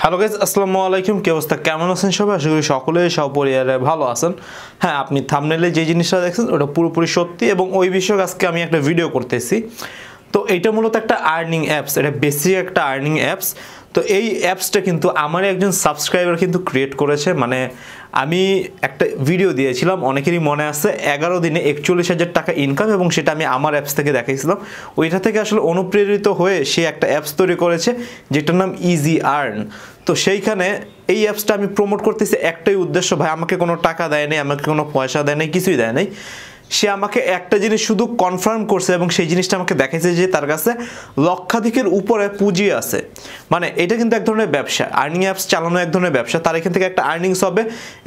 hello guys আসসালামু আলাইকুম কি অবস্থা কেমন আছেন সবাই আশা করি সকলে সপরিবারে ভালো আছেন হ্যাঁ আপনি থামনেলে যে জিনিসটা দেখছেন ওটা পুরোপুরি সত্যি এবং ওই বিষয়ে আজকে আমি একটা ভিডিও করতেছি তো এটা মূলত একটা আর্নিং অ্যাপস এটা বেসিক একটা আর্নিং অ্যাপস তো এই অ্যাপসটা কিন্তু আমার একজন সাবস্ক্রাইবার কিন্তু ক্রিয়েট করেছে মানে আমি একটা ভিডিও দিয়েছিলাম অনেকেরই মনে আছে এগারো দিনে একচল্লিশ হাজার টাকা ইনকাম এবং সেটা আমি আমার অ্যাপস থেকে দেখাইছিলাম ওইটা থেকে আসলে অনুপ্রেরিত হয়ে সে একটা অ্যাপস তৈরি করেছে যেটার নাম ইজি আর্ন তো সেইখানে এই অ্যাপসটা আমি প্রমোট করতেছি একটাই উদ্দেশ্য ভাই আমাকে কোনো টাকা দেয় নাই আমাকে কোনো পয়সা দেয় নাই কিছুই দেয় নাই সে আমাকে একটা জিনিস শুধু কনফার্ম করছে এবং সেই জিনিসটা আমাকে দেখাইছে যে তার কাছে লক্ষাধিকের উপরে পুঁজি আছে মানে এটা কিন্তু এক ধরনের ব্যবসা আর্নিং অ্যাপস চালানো এক ধরনের ব্যবসা তার এখান থেকে একটা আর্নিংস হবে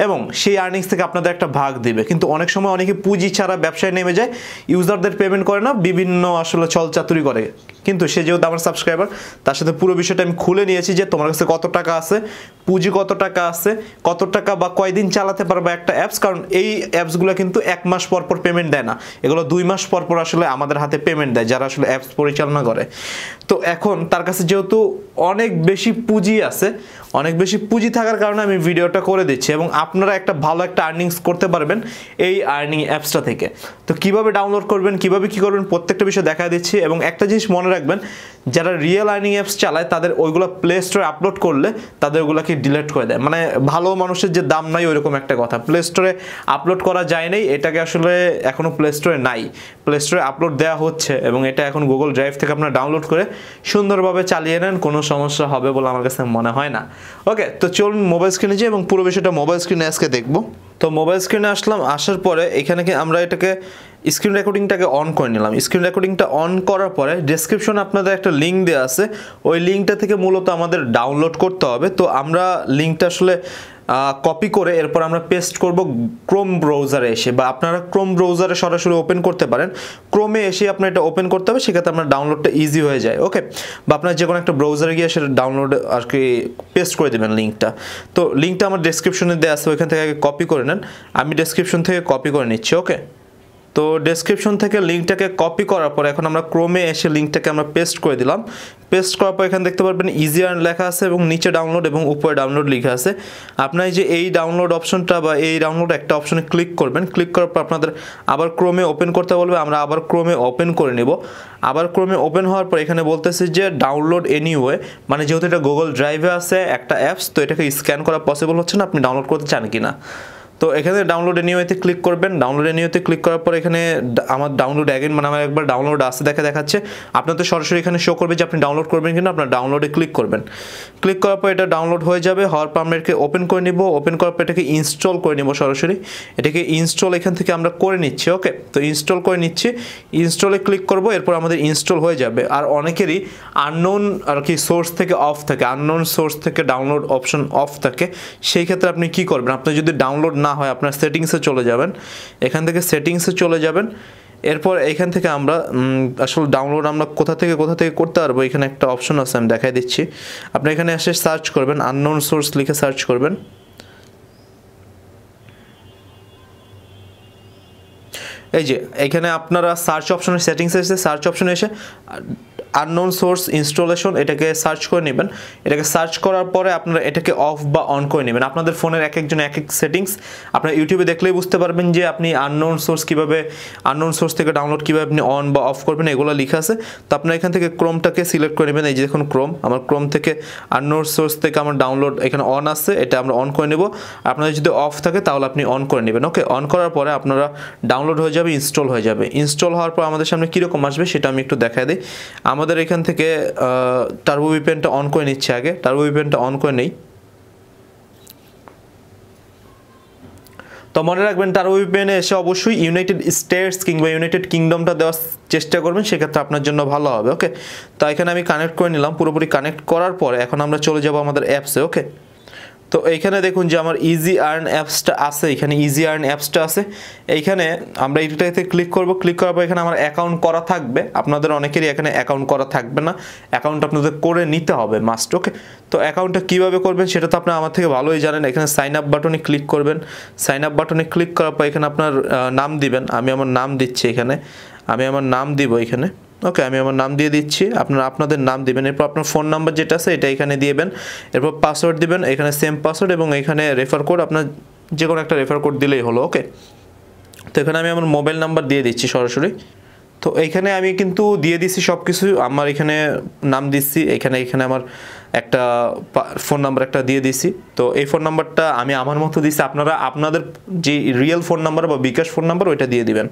এবং সেই আর্নিংস থেকে আপনাদের একটা ভাগ দিবে কিন্তু অনেক সময় অনেকে পুঁজি ছাড়া ব্যবসায় নেমে যায় ইউজারদের পেমেন্ট করে না বিভিন্ন আসলে চলচাতুরি করে কিন্তু সে যেহেতু আমার সাবস্ক্রাইবার তার সাথে পুরো বিষয়টা আমি খুলে নিয়েছি যে তোমার কাছে কত টাকা আছে পুঁজি কত টাকা আছে কত টাকা বা কয়দিন চালাতে পারবে একটা অ্যাপস কারণ এই অ্যাপসগুলো কিন্তু এক মাস পর পর পেমেন্ট দেয় না এগুলো দুই মাস পর পর আসলে আমাদের হাতে পেমেন্ট দেয় যারা আসলে অ্যাপস পরিচালনা করে তো এখন তার কাছে যেহেতু অনেক বেশি পুঁজি আছে অনেক বেশি পুঁজি থাকার কারণে আমি ভিডিওটা করে দিচ্ছি এবং আপনারা একটা ভালো একটা আর্নিংস করতে পারবেন এই আর্নিং অ্যাপসটা থেকে তো কিভাবে ডাউনলোড করবেন কিভাবে কি করবেন প্রত্যেকটা বিষয় দেখা দিচ্ছি এবং একটা জিনিস মনে রাখবেন রাখবেন যারা রিয়েল আর্নিং অ্যাপস চালায় তাদের ওইগুলো প্লে স্টোরে আপলোড করলে তাদের ওগুলোকে ডিলেট করে দেয় মানে ভালো মানুষের যে দাম নাই ওইরকম একটা কথা প্লে স্টোরে আপলোড করা যায় নাই এটাকে আসলে এখনও প্লে স্টোরে নাই প্লে স্টোরে আপলোড দেওয়া হচ্ছে এবং এটা এখন গুগল ড্রাইভ থেকে আপনারা ডাউনলোড করে সুন্দরভাবে চালিয়ে নেন কোনো সমস্যা হবে বলে আমার কাছে মনে হয় না ওকে তো চলুন মোবাইল স্ক্রিনে যাই এবং পুরো বিষয়টা মোবাইল স্ক্রিনে আজকে দেখবো তো মোবাইল স্ক্রিনে আসলাম আসার পরে এখানে কি আমরা এটাকে স্ক্রিন রেকর্ডিংটাকে অন করে নিলাম স্ক্রিন রেকর্ডিংটা অন করার পরে ডিসক্রিপশনে আপনাদের একটা লিঙ্ক দেওয়া আছে ওই লিঙ্কটা থেকে মূলত আমাদের ডাউনলোড করতে হবে তো আমরা লিঙ্কটা আসলে কপি করে এরপর আমরা পেস্ট করব ক্রোম ব্রাউজারে এসে বা আপনারা ক্রোম ব্রাউজারে সরাসরি ওপেন করতে পারেন ক্রোমে এসে আপনার এটা ওপেন করতে হবে সেক্ষেত্রে আপনার ডাউনলোডটা ইজি হয়ে যায় ওকে বা আপনার যে কোনো একটা ব্রাউজারে গিয়ে সেটা ডাউনলোড আর কি পেস্ট করে দেবেন লিঙ্কটা তো লিঙ্কটা আমার ডিসক্রিপশনে দেওয়া আছে ওইখান থেকে আগে কপি করে নেন আমি ডেসক্রিপশন থেকে কপি করে নিচ্ছি ওকে তো ডেসক্রিপশন থেকে লিঙ্কটাকে কপি করার পর এখন আমরা ক্রোমে এসে লিঙ্কটাকে আমরা পেস্ট করে দিলাম পেস্ট করার পর এখানে দেখতে পারবেন ইজি আর্ন লেখা আছে এবং নিচে ডাউনলোড এবং উপরে ডাউনলোড লিখা আছে আপনার যে এই ডাউনলোড অপশনটা বা এই ডাউনলোড একটা অপশনে ক্লিক করবেন ক্লিক করার পর আপনাদের আবার ক্রোমে ওপেন করতে বলবে আমরা আবার ক্রোমে ওপেন করে নেব আবার ক্রোমে ওপেন হওয়ার পর এখানে বলতেছি যে ডাউনলোড এনিওয়ে মানে যেহেতু এটা গুগল ড্রাইভে আছে একটা অ্যাপস তো এটাকে স্ক্যান করা পসিবল হচ্ছে না আপনি ডাউনলোড করতে চান কি না তো এখানে ডাউনলোড এনিওয়েতে ক্লিক করবেন ডাউনলোড এনিওতে ক্লিক করার পর এখানে আমার ডাউনলোড অ্যাগেন মানে আমার একবার ডাউনলোড আসতে দেখা দেখাচ্ছে আপনার তো সরাসরি এখানে শো করবে যে আপনি ডাউনলোড করবেন কিন্তু আপনার ডাউনলোডে ক্লিক করবেন ক্লিক করার পর এটা ডাউনলোড হয়ে যাবে হওয়ার পর আমরা এটাকে ওপেন করে নিব ওপেন করার পর এটাকে ইনস্টল করে নিব সরাসরি এটাকে ইনস্টল এখান থেকে আমরা করে নিচ্ছি ওকে তো ইনস্টল করে নিচ্ছি ইনস্টলে ক্লিক করব এরপর আমাদের ইনস্টল হয়ে যাবে আর অনেকেরই আননোন আর কি সোর্স থেকে অফ থাকে আননোন সোর্স থেকে ডাউনলোড অপশন অফ থাকে সেই ক্ষেত্রে আপনি কি করবেন আপনি যদি ডাউনলোড না না হয় আপনার সেটিংসে চলে যাবেন এখান থেকে সেটিংসে চলে যাবেন এরপর এখান থেকে আমরা আসলে ডাউনলোড আমরা কোথা থেকে কোথা থেকে করতে পারবো এখানে একটা অপশন আছে আমি দেখাই দিচ্ছি আপনি এখানে এসে সার্চ করবেন আননোন সোর্স লিখে সার্চ করবেন এই যে এখানে আপনারা সার্চ অপশনের সেটিংস এসে সার্চ অপশনে এসে আননোন সোর্স ইনস্টলেশন এটাকে সার্চ করে নেবেন এটাকে সার্চ করার পরে আপনারা এটাকে অফ বা অন করে নেবেন আপনাদের ফোনের এক একজন এক এক সেটিংস আপনার ইউটিউবে দেখলেই বুঝতে পারবেন যে আপনি আননোন সোর্স কীভাবে আননোন সোর্স থেকে ডাউনলোড কীভাবে আপনি অন বা অফ করবেন এগুলো লিখে আছে তো আপনারা এখান থেকে ক্রোমটাকে সিলেক্ট করে নেবেন এই যে দেখুন ক্রোম আমার ক্রোম থেকে আননোন সোর্স থেকে আমার ডাউনলোড এখানে অন আছে এটা আমরা অন করে নেব আপনাদের যদি অফ থাকে তাহলে আপনি অন করে নেবেন ওকে অন করার পরে আপনারা ডাউনলোড হয়ে যাবে ইনস্টল হয়ে যাবে ইনস্টল হওয়ার পর আমাদের সামনে কীরকম আসবে সেটা আমি একটু দেখাই দিই আমাদের এখান থেকে টার্বো বিপেনটা অন করে নিচ্ছে আগে টার্বো বিপেনটা অন করে নেই তো মনে রাখবেন টার্বো ভিপিএনে এসে অবশ্যই ইউনাইটেড স্টেটস কিংবা ইউনাইটেড কিংডমটা দেওয়ার চেষ্টা করবেন সেক্ষেত্রে আপনার জন্য ভালো হবে ওকে তো এখানে আমি কানেক্ট করে নিলাম পুরোপুরি কানেক্ট করার পরে এখন আমরা চলে যাব আমাদের অ্যাপসে ওকে তো এইখানে দেখুন যে আমার ইজি আর্ন অ্যাপসটা আছে এখানে ইজি আর্ন অ্যাপসটা আছে এইখানে আমরা এইটাতে ক্লিক করব ক্লিক করার পর এখানে আমার অ্যাকাউন্ট করা থাকবে আপনাদের অনেকেরই এখানে অ্যাকাউন্ট করা থাকবে না অ্যাকাউন্ট আপনাদের করে নিতে হবে মাস্ট ওকে তো অ্যাকাউন্টটা কীভাবে করবেন সেটা তো আপনার আমার থেকে ভালোই জানেন এখানে সাইন আপ বাটনে ক্লিক করবেন সাইন আপ বাটনে ক্লিক করার পর এখানে আপনার নাম দিবেন আমি আমার নাম দিচ্ছি এখানে আমি আমার নাম দিব এখানে ওকে আমি আমার নাম দিয়ে দিচ্ছি আপনারা আপনাদের নাম দেবেন এরপর আপনার ফোন নাম্বার যেটা আছে এটা এখানে দিয়েবেন এরপর পাসওয়ার্ড দিবেন এখানে সেম পাসওয়ার্ড এবং এখানে রেফার কোড আপনার যে কোনো একটা রেফার কোড দিলেই হলো ওকে তো এখানে আমি আমার মোবাইল নাম্বার দিয়ে দিচ্ছি সরাসরি তো এইখানে আমি কিন্তু দিয়ে দিছি সব কিছু আমার এখানে নাম দিচ্ছি এখানে এখানে আমার একটা ফোন নাম্বার একটা দিয়ে দিছি তো এই ফোন নাম্বারটা আমি আমার মতো দিছি আপনারা আপনাদের যে রিয়েল ফোন নাম্বার বা বিকাশ ফোন নাম্বার ওইটা দিয়ে দিবেন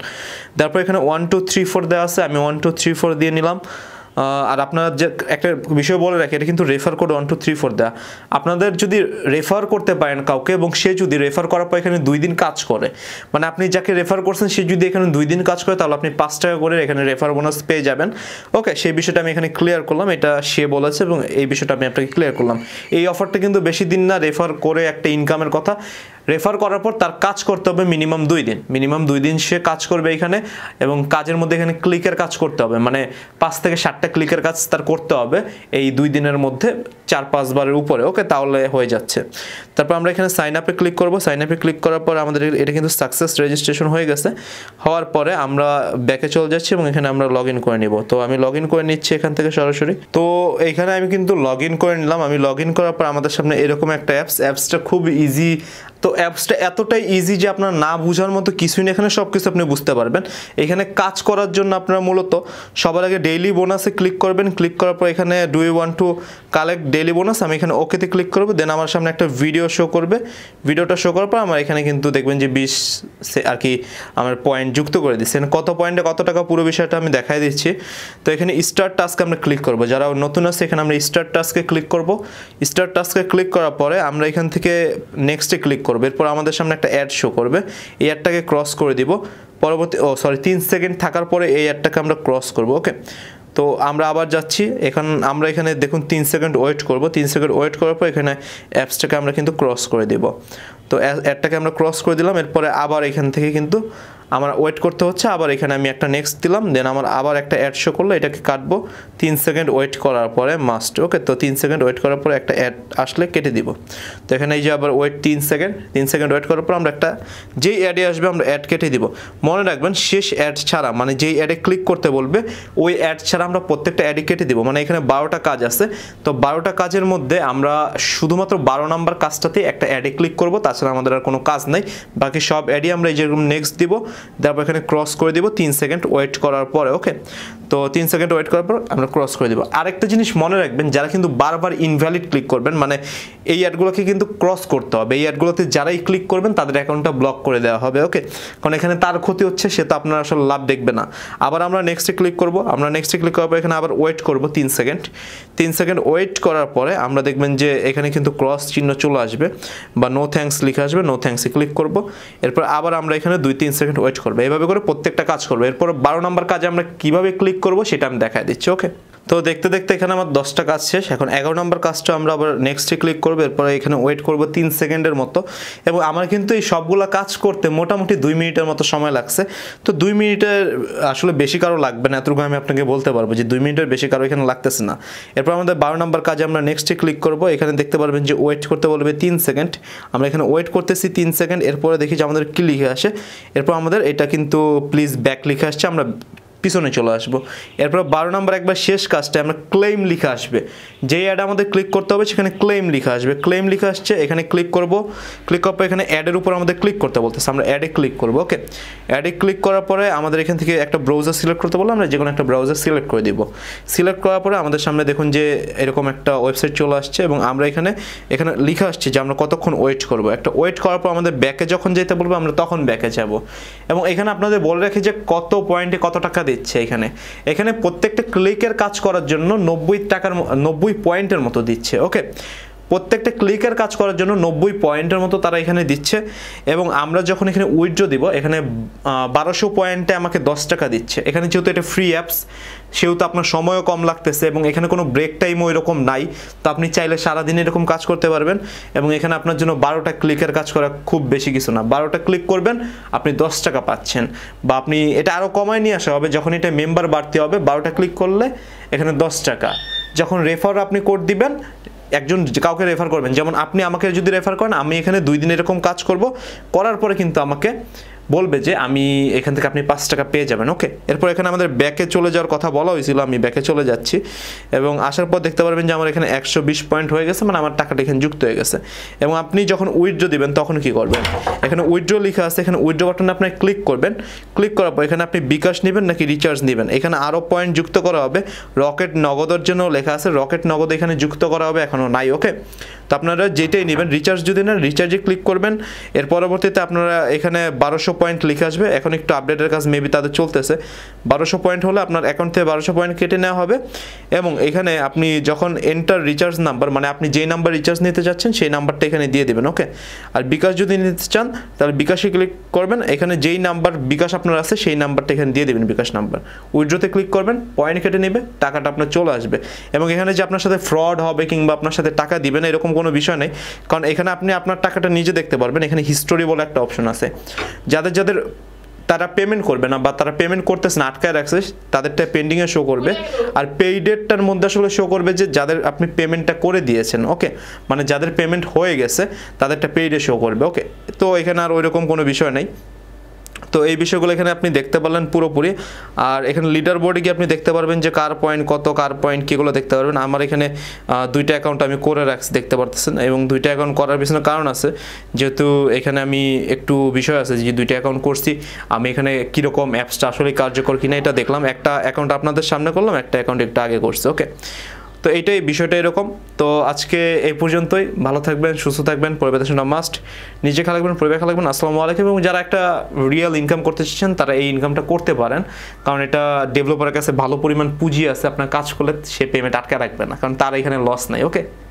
তারপর এখানে ওয়ান টু থ্রি ফোর দেওয়া আছে আমি ওয়ান টু থ্রি ফোর দিয়ে নিলাম আর আপনারা যে একটা বিষয় বলে রাখি এটা কিন্তু refer code one two three four দেওয়া আপনাদের যদি রেফার করতে পারেন কাউকে এবং সে যদি রেফার করার পর এখানে দুই দিন কাজ করে মানে আপনি যাকে রেফার করছেন সে যদি এখানে দুই দিন কাজ করে তাহলে আপনি পাঁচ টাকা করে এখানে রেফার বোনাস পেয়ে যাবেন ওকে সেই বিষয়টা আমি এখানে ক্লিয়ার করলাম এটা সে বলেছে এবং এই বিষয়টা আমি আপনাকে ক্লিয়ার করলাম এই অফারটা কিন্তু বেশি দিন না রেফার করে একটা ইনকামের কথা রেফার করার পর তার কাজ করতে হবে মিনিমাম দুই দিন মিনিমাম দুই দিন সে কাজ করবে এখানে এবং কাজের মধ্যে এখানে ক্লিকের কাজ করতে হবে মানে পাঁচ থেকে ষাটটা ক্লিকের কাজ তার করতে হবে এই দুই দিনের মধ্যে চার পাঁচবারের উপরে ওকে তাহলে হয়ে যাচ্ছে তারপর আমরা এখানে সাইন আপে ক্লিক করবো সাইন আপে ক্লিক করার পর আমাদের এটা কিন্তু সাকসেস রেজিস্ট্রেশন হয়ে গেছে হওয়ার পরে আমরা ব্যাকে চলে যাচ্ছি এবং এখানে আমরা লগ ইন করে নিব তো আমি লগ ইন করে নিচ্ছি এখান থেকে সরাসরি তো এখানে আমি কিন্তু লগ ইন করে নিলাম আমি লগ ইন করার পর আমাদের সামনে এরকম একটা অ্যাপস অ্যাপসটা খুব ইজি তো অ্যাপসটা এতটাই ইজি যে আপনার না বোঝার মতো কিছুই না এখানে সব কিছু আপনি বুঝতে পারবেন এখানে কাজ করার জন্য আপনারা মূলত সবার আগে ডেইলি বোনাসে ক্লিক করবেন ক্লিক করার পর এখানে do you want to collect daily bonus আমি এখানে ওকেতে ক্লিক করবো দেন আমার সামনে একটা ভিডিও শো করবে ভিডিওটা শো করার পর আমার এখানে কিন্তু দেখবেন যে বিশ আর কি আমার পয়েন্ট যুক্ত করে এখানে কত পয়েন্টে কত টাকা পুরো বিষয়টা আমি দেখাই দিচ্ছি তো এখানে স্টার টাস্ক আমরা ক্লিক করবো যারা নতুন আছে এখানে আমরা স্টার টাস্কে ক্লিক করব স্টার টাস্কে ক্লিক করার পরে আমরা এখান থেকে নেক্সটে ক্লিক করবো এরপর আমাদের সামনে একটা অ্যাড শো করবে এই অ্যাডটাকে ক্রস করে দিব পরবর্তী ও সরি তিন সেকেন্ড থাকার পরে এই অ্যাডটাকে আমরা ক্রস করব ওকে তো আমরা আবার যাচ্ছি এখন আমরা এখানে দেখুন তিন সেকেন্ড ওয়েট করব তিন সেকেন্ড ওয়েট করার পর এখানে অ্যাপসটাকে আমরা কিন্তু ক্রস করে দেব তো অ্যাডটাকে আমরা ক্রস করে দিলাম এরপরে আবার এখান থেকে কিন্তু আমার ওয়েট করতে হচ্ছে আবার এখানে আমি একটা নেক্সট দিলাম দেন আমার আবার একটা অ্যাড শো করলো এটাকে কাটবো তিন সেকেন্ড ওয়েট করার পরে মাস্ট ওকে তো তিন সেকেন্ড ওয়েট করার পরে একটা অ্যাড আসলে কেটে দিব তো এখানে এই যে আবার ওয়েট তিন সেকেন্ড তিন সেকেন্ড ওয়েট করার পর আমরা একটা যেই অ্যাডে আসবে আমরা অ্যাড কেটে দিব মনে রাখবেন শেষ অ্যাড ছাড়া মানে যেই অ্যাডে ক্লিক করতে বলবে ওই অ্যাড ছাড়া আমরা প্রত্যেকটা অ্যাডে কেটে দিব মানে এখানে বারোটা কাজ আছে তো বারোটা কাজের মধ্যে আমরা শুধুমাত্র বারো নাম্বার কাজটাতে একটা অ্যাডে ক্লিক করব তাছাড়া আমাদের আর কোনো কাজ নাই বাকি সব অ্যাডে আমরা এই যেরকম নেক্সট দিব তারপর এখানে ক্রস করে দেবো তিন সেকেন্ড ওয়েট করার পরে ওকে তো তিন সেকেন্ড ওয়েট করার পর আমরা ক্রস করে দেবো আরেকটা জিনিস মনে রাখবেন যারা কিন্তু বারবার ইনভ্যালিড ক্লিক করবেন মানে এই অ্যাডগুলোকে কিন্তু ক্রস করতে হবে এই অ্যাডগুলোতে যারাই ক্লিক করবেন তাদের অ্যাকাউন্টটা ব্লক করে দেওয়া হবে ওকে কারণ এখানে তার ক্ষতি হচ্ছে সে তো আপনার আসলে লাভ দেখবে না আবার আমরা নেক্সটে ক্লিক করব আমরা নেক্সটে ক্লিক করার পর এখানে আবার ওয়েট করব তিন সেকেন্ড তিন সেকেন্ড ওয়েট করার পরে আমরা দেখবেন যে এখানে কিন্তু ক্রস চিহ্ন চলে আসবে বা নো থ্যাঙ্কস লিখে আসবে নো থ্যাংকসে ক্লিক করব এরপর আবার আমরা এখানে দুই তিন সেকেন্ড ওয়েট করবে এভাবে করে প্রত্যেকটা কাজ করবে এরপর বারো নম্বর কাজে আমরা কিভাবে ক্লিক করব সেটা আমি দেখায় দিচ্ছি ওকে তো দেখতে দেখতে এখানে আমার দশটা কাজ শেষ এখন এগারো নম্বর কাজটা আমরা আবার নেক্সটে ক্লিক করবো এরপরে এখানে ওয়েট করব তিন সেকেন্ডের মতো এবং আমার কিন্তু এই সবগুলো কাজ করতে মোটামুটি দুই মিনিটের মতো সময় লাগছে তো দুই মিনিটের আসলে বেশি কারো লাগবে না এতটুকু আমি আপনাকে বলতে পারবো যে দুই মিনিটের বেশি কারো এখানে লাগতেছে না এরপর আমাদের বারো নম্বর কাজে আমরা নেক্সটে ক্লিক করব এখানে দেখতে পারবেন যে ওয়েট করতে বলবে তিন সেকেন্ড আমরা এখানে ওয়েট করতেছি তিন সেকেন্ড এরপরে দেখি যে আমাদের কী লিখে আসে এরপর আমাদের এটা কিন্তু প্লিজ ব্যাক লিখে আসছে আমরা পিছনে চলে আসবো এরপর বারো নম্বর একবার শেষ কাজটা আমরা ক্লেম লিখে আসবে যেই অ্যাড আমাদের ক্লিক করতে হবে সেখানে ক্লেম লিখে আসবে ক্লেম লিখে আসছে এখানে ক্লিক করব ক্লিক করার পর এখানে অ্যাডের উপর আমাদের ক্লিক করতে বলতেছে আমরা অ্যাডে ক্লিক করবো ওকে অ্যাডে ক্লিক করার পরে আমাদের এখান থেকে একটা ব্রাউজার সিলেক্ট করতে বলো আমরা যে কোনো একটা ব্রাউজার সিলেক্ট করে দিব সিলেক্ট করার পরে আমাদের সামনে দেখুন যে এরকম একটা ওয়েবসাইট চলে আসছে এবং আমরা এখানে এখানে লিখে আসছে যে আমরা কতক্ষণ ওয়েট করব একটা ওয়েট করার পর আমাদের ব্যাকে যখন যেতে বলবো আমরা তখন ব্যাকে যাব এবং এখানে আপনাদের বলে রাখি যে কত পয়েন্টে কত টাকা দিচ্ছে এখানে এখানে প্রত্যেকটা ক্লিকের কাজ করার জন্য নব্বই টাকার নব্বই পয়েন্টের মতো দিচ্ছে ওকে প্রত্যেকটা ক্লিকের কাজ করার জন্য নব্বই পয়েন্টের মতো তারা এখানে দিচ্ছে এবং আমরা যখন এখানে উইড্রো দিব এখানে বারোশো পয়েন্টে আমাকে দশ টাকা দিচ্ছে এখানে যেহেতু এটা ফ্রি অ্যাপস সেহেতু আপনার সময়ও কম লাগতেছে এবং এখানে কোনো ব্রেক টাইমও এরকম নাই তো আপনি চাইলে সারাদিন এরকম কাজ করতে পারবেন এবং এখানে আপনার জন্য বারোটা ক্লিকের কাজ করা খুব বেশি কিছু না বারোটা ক্লিক করবেন আপনি দশ টাকা পাচ্ছেন বা আপনি এটা আরও কমায় নিয়ে আসা হবে যখন এটা মেম্বার বাড়তে হবে বারোটা ক্লিক করলে এখানে দশ টাকা যখন রেফার আপনি কোড দিবেন একজন কাউকে রেফার করবেন যেমন আপনি আমাকে যদি রেফার করেন আমি এখানে দুই দিন এরকম কাজ করব করার পরে কিন্তু আমাকে বলবে যে আমি এখান থেকে আপনি পাঁচ টাকা পেয়ে যাবেন ওকে এরপর এখানে আমাদের ব্যাকে চলে যাওয়ার কথা বলা হয়েছিল আমি ব্যাকে চলে যাচ্ছি এবং আসার পর দেখতে পারবেন যে আমার এখানে একশো বিশ পয়েন্ট হয়ে গেছে মানে আমার টাকাটা এখানে যুক্ত হয়ে গেছে এবং আপনি যখন উইথড্রো দিবেন তখন কি করবেন এখানে উইথড্রো লেখা আছে এখানে উইথড্রো বাটনে আপনি ক্লিক করবেন ক্লিক করার পর এখানে আপনি বিকাশ নেবেন নাকি রিচার্জ নেবেন এখানে আরও পয়েন্ট যুক্ত করা হবে রকেট নগদের জন্য লেখা আছে রকেট নগদ এখানে যুক্ত করা হবে এখনও নাই ওকে তো আপনারা যেটাই নেবেন রিচার্জ যদি না রিচার্জে ক্লিক করবেন এর পরবর্তীতে আপনারা এখানে বারোশো পয়েন্ট লিখে আসবে এখন একটু আপডেটের কাজ মেবি তাদের চলতেছে বারোশো পয়েন্ট হলে আপনার অ্যাকাউন্ট থেকে বারোশো পয়েন্ট কেটে নেওয়া হবে এবং এখানে আপনি যখন এন্টার রিচার্জ নাম্বার মানে আপনি যেই নাম্বার রিচার্জ নিতে চাচ্ছেন সেই নাম্বারটা এখানে দিয়ে দেবেন ওকে আর বিকাশ যদি নিতে চান তাহলে বিকাশে ক্লিক করবেন এখানে যেই নাম্বার বিকাশ আপনার আছে সেই নাম্বারটা এখানে দিয়ে দেবেন বিকাশ নাম্বার উইড্রোতে ক্লিক করবেন পয়েন্ট কেটে নেবে টাকাটা আপনার চলে আসবে এবং এখানে যে আপনার সাথে ফ্রড হবে কিংবা আপনার সাথে টাকা দিবেন এরকম কোনো বিষয় নেই কারণ এখানে আপনি আপনার টাকাটা নিজে দেখতে পারবেন এখানে হিস্টোরি বলে একটা অপশন আছে যাদের যাদের তারা পেমেন্ট করবে না বা তারা পেমেন্ট করতেছে না আটকায় রাখছে তাদেরটা পেন্ডিংয়ে শো করবে আর পেইডেটটার মধ্যে আসলে শো করবে যে যাদের আপনি পেমেন্টটা করে দিয়েছেন ওকে মানে যাদের পেমেন্ট হয়ে গেছে তাদেরটা পেইডে শো করবে ওকে তো এখানে আর ওইরকম কোনো বিষয় নেই তো এই বিষয়গুলো এখানে আপনি দেখতে পারলেন পুরোপুরি আর এখানে লিডার বোর্ডে গিয়ে আপনি দেখতে পারবেন যে কার পয়েন্ট কত কার পয়েন্ট কীগুলো দেখতে পারবেন আমার এখানে দুইটা অ্যাকাউন্ট আমি করে রাখছি দেখতে পারতেছেন এবং দুইটা অ্যাকাউন্ট করার পিছনে কারণ আছে যেহেতু এখানে আমি একটু বিষয় আছে যে দুইটা অ্যাকাউন্ট করছি আমি এখানে কীরকম অ্যাপসটা আসলে কার্যকর কিনা এটা দেখলাম একটা অ্যাকাউন্ট আপনাদের সামনে করলাম একটা অ্যাকাউন্ট একটু আগে করছে ওকে তো এইটাই বিষয়টা এরকম তো আজকে এই পর্যন্তই ভালো থাকবেন সুস্থ থাকবেন পরিবেশ মাস্ট নিজে খা লাগবেন পরিবার খা লাগবেন আসসালামু আলাইকুম এবং যারা একটা রিয়েল ইনকাম করতে চাচ্ছেন তারা এই ইনকামটা করতে পারেন কারণ এটা ডেভেলপারের কাছে ভালো পরিমাণ পুঁজি আছে আপনার কাজ করলে সে পেমেন্ট আটকে রাখবে না কারণ তার এখানে লস নেই ওকে